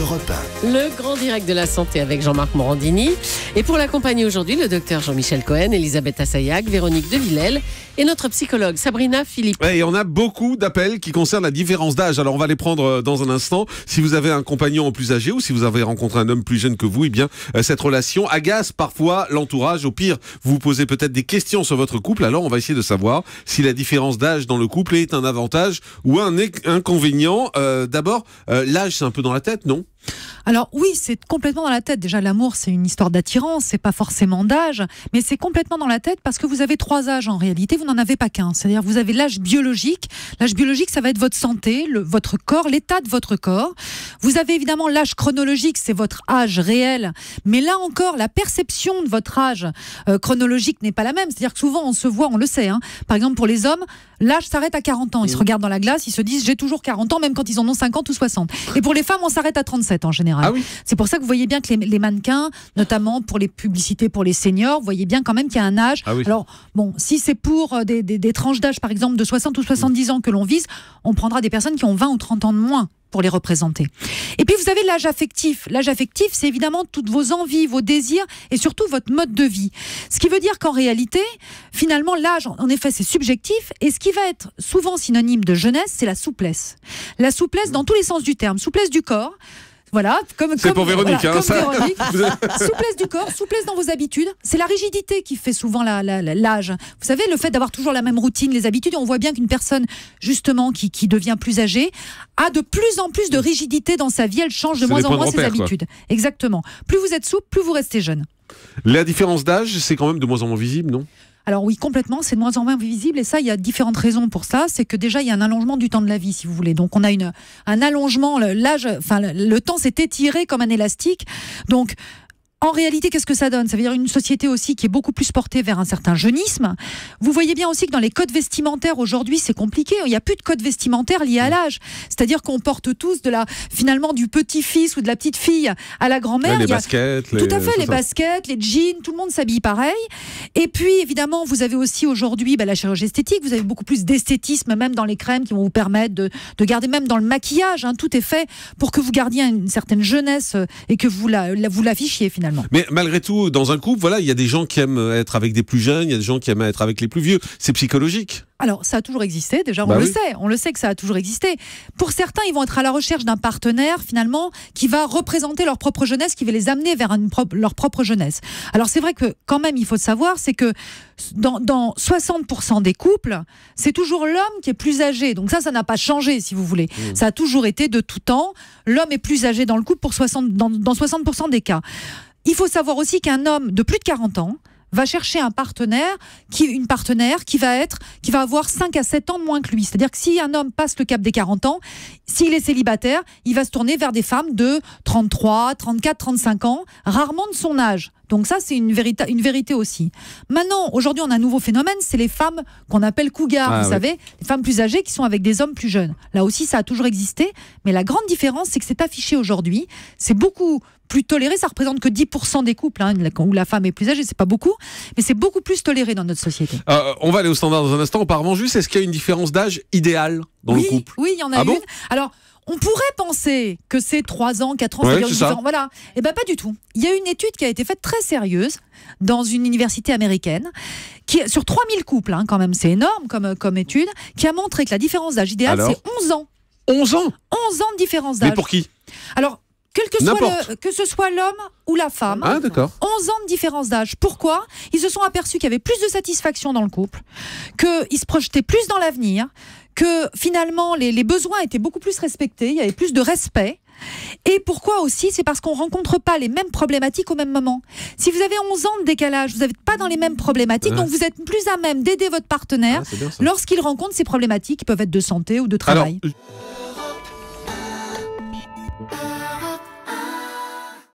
Europe Le grand direct de la santé avec Jean-Marc Morandini. Et pour l'accompagner aujourd'hui, le docteur Jean-Michel Cohen, Elisabeth Assayag, Véronique Devillel et notre psychologue Sabrina Philippe. et on a beaucoup d'appels qui concernent la différence d'âge. Alors on va les prendre euh, dans un instant. Si vous avez un compagnon plus âgé ou si vous avez rencontré un homme plus jeune que vous, eh bien euh, cette relation agace parfois l'entourage. Au pire, vous vous posez peut-être des questions sur votre couple. Alors on va essayer de savoir si la différence d'âge dans le couple est un avantage ou un inconvénient. Euh, d'abord, l'âge c'est un peu dans la tête, non alors oui, c'est complètement dans la tête. Déjà, l'amour, c'est une histoire d'attirance, c'est pas forcément d'âge, mais c'est complètement dans la tête parce que vous avez trois âges en réalité, vous n'en avez pas qu'un. C'est-à-dire, vous avez l'âge biologique. L'âge biologique, ça va être votre santé, votre corps, l'état de votre corps. Vous avez évidemment l'âge chronologique, c'est votre âge réel, mais là encore, la perception de votre âge euh, chronologique n'est pas la même. C'est-à-dire que souvent, on se voit, on le sait. Hein. Par exemple, pour les hommes, l'âge s'arrête à 40 ans. Ils se mm. regardent dans la glace, ils se disent j'ai toujours 40 ans, même quand ils en ont 50 ou 60. Et pour les femmes, on s'arrête à 37 en général. Ah c'est pour ça que vous voyez bien que les, mannequins, notamment pour les publicités pour les seniors, vous voyez bien quand même qu'il y a un âge. Ah Alors, bon, si c'est pour euh, des, des tranches d'âge, par exemple, de 60 ou 70 ans que l'on vise, on prendra des personnes qui ont 20 ou 30 ans de moins pour les représenter. Et puis vous avez l'âge affectif. L'âge affectif, c'est évidemment toutes vos envies, vos désirs et surtout votre mode de vie. Ce qui veut dire qu'en réalité, finalement, l'âge, en effet, c'est subjectif et ce qui va être souvent synonyme de jeunesse, c'est la souplesse. La souplesse dans tous les sens du terme. Souplesse du corps, voilà, comme c'est pour Véronique. hein, ça. souplesse du corps, souplesse dans vos habitudes. C'est la rigidité qui fait souvent l'âge. Vous savez, le fait d'avoir toujours la même routine, les habitudes, on voit bien qu'une personne justement qui, devient plus âgée a de plus en plus de rigidité dans sa vie. Elle change de moins en moins ses habitudes. Exactement. Plus vous êtes souple, plus vous restez jeune. La différence d'âge, c'est quand même de moins en moins visible, non alors oui, complètement, c'est de moins en moins visible et ça, il y a différentes raisons pour ça. C'est que déjà, il y a un allongement du temps de la vie, si vous voulez. Donc on a une, un allongement, l'âge, enfin le temps s'est étiré comme un élastique. Donc en réalité, qu'est-ce que ça donne Ça veut dire une société aussi qui est beaucoup plus portée vers un certain jeunisme. Vous voyez bien aussi que dans les codes vestimentaires aujourd'hui, c'est compliqué. Il n'y a plus de codes vestimentaires liés à mm. l'âge. C'est-à-dire qu'on porte tous de la, finalement, du petit-fils ou de la petite-fille à la grand-mère. Les baskets. Les... Tout à fait, les baskets, les jeans, tout le monde s'habille pareil. Et puis, évidemment, vous avez aussi aujourd'hui bah, la chirurgie esthétique. Vous avez beaucoup plus d'esthétisme, même dans les crèmes qui vont vous permettre de, garder, même dans le maquillage. Hein. tout est fait pour que vous gardiez une certaine jeunesse euh, et que vous l'affichiez la, vous finalement. Mais malgré tout, dans un couple, voilà, il y a des gens qui aiment être avec des plus jeunes, il y a des gens qui aiment être avec les plus vieux. C'est psychologique. Alors, ça a toujours existé, déjà, on bah le sait, on le sait que ça a toujours existé. Pour certains, ils vont être à la recherche d'un partenaire, finalement, qui va représenter leur propre jeunesse, qui va les amener vers leur propre jeunesse. Alors, c'est vrai que, quand même, il faut savoir, c'est que dans, 60% des couples, c'est toujours l'homme qui est plus âgé. Donc, ça, ça n'a pas changé, si vous voulez. Mmh. Ça a toujours été de tout temps. L'homme est plus âgé dans le couple pour dans 60% des cas. Il faut savoir aussi qu'un homme de plus de 40 ans, va chercher un partenaire, qui, une partenaire qui va être, qui va avoir 5 à 7 ans de moins que lui. C'est-à-dire que si un homme passe le cap des 40 ans, s'il est célibataire, il va se tourner vers des femmes de 33, 34, 35 ans, rarement de son âge. Donc ça, c'est une, vérité aussi. Maintenant, aujourd'hui, on a un nouveau phénomène, c'est les femmes qu'on appelle cougars, ah vous savez, les femmes plus âgées qui sont avec des hommes plus jeunes. Là aussi, ça a toujours existé, mais la grande différence, c'est que c'est affiché aujourd'hui. C'est beaucoup plus toléré, ça représente que 10% des couples hein, où la femme est plus âgée, c'est pas beaucoup, mais c'est beaucoup plus toléré dans notre société. Euh, euh, on va aller au standard dans un instant. apparemment juste, est-ce qu'il y a une différence d'âge idéale dans le couple Oui, il y en a ah une. Alors, on pourrait penser que c'est 3 ans, 4 ans, ouais, ans, voilà. Et eh ben pas du tout. Il y a une étude qui a été faite très sérieuse dans une université américaine qui sur 3000 couples hein, quand même, c'est énorme comme euh, comme étude qui a montré que la différence d'âge idéale c'est 11 ans. 11 ans 11 ans de différence d'âge. Mais pour qui Alors quel que, soit le, que ce soit l'homme ou la femme, 11 ah, ans de différence d'âge. Pourquoi Ils se sont aperçus qu'il y avait plus de satisfaction dans le couple, qu'ils se projetaient plus dans l'avenir, que finalement les, besoins étaient beaucoup plus respectés, il y avait plus de respect. Et pourquoi aussi C'est parce qu'on ne rencontre pas les mêmes problématiques au même moment. Si vous avez 11 ans de décalage, vous n'êtes pas dans les mêmes problématiques, donc vous êtes plus à même d'aider votre partenaire lorsqu'il rencontre ces problématiques qui peuvent être de santé ou de travail.